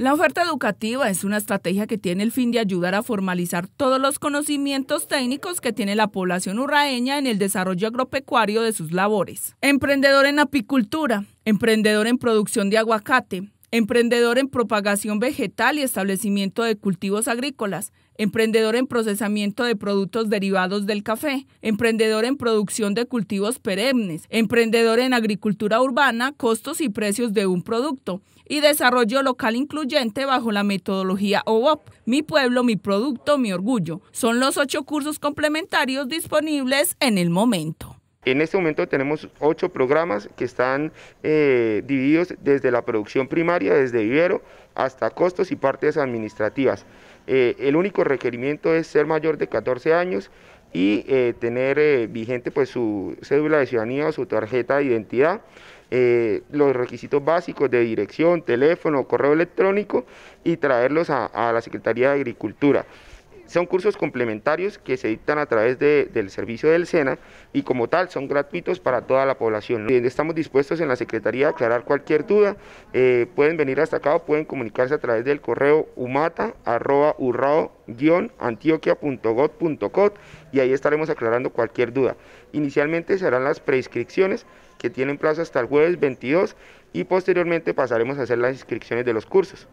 La oferta educativa es una estrategia que tiene el fin de ayudar a formalizar todos los conocimientos técnicos que tiene la población urraeña en el desarrollo agropecuario de sus labores. Emprendedor en apicultura, emprendedor en producción de aguacate, emprendedor en propagación vegetal y establecimiento de cultivos agrícolas, emprendedor en procesamiento de productos derivados del café, emprendedor en producción de cultivos perennes, emprendedor en agricultura urbana, costos y precios de un producto y desarrollo local incluyente bajo la metodología OOP, Mi pueblo, mi producto, mi orgullo. Son los ocho cursos complementarios disponibles en el momento. En este momento tenemos ocho programas que están eh, divididos desde la producción primaria, desde vivero, hasta costos y partes administrativas. Eh, el único requerimiento es ser mayor de 14 años y eh, tener vigente pues, su cédula de ciudadanía o su tarjeta de identidad. los requisitos básicos de dirección, teléfono, correo electrónico y traerlos a la Secretaría de Agricultura. Son cursos complementarios que se dictan a través del servicio del SENA y como tal son gratuitos para toda la población. Estamos dispuestos en la Secretaría a aclarar cualquier duda. Eh, pueden venir hasta acá o pueden comunicarse a través del correo urrao antioquiagovco y ahí estaremos aclarando cualquier duda. Inicialmente se harán las preinscripciones que tienen plazo hasta el jueves 22 y posteriormente pasaremos a hacer las inscripciones de los cursos.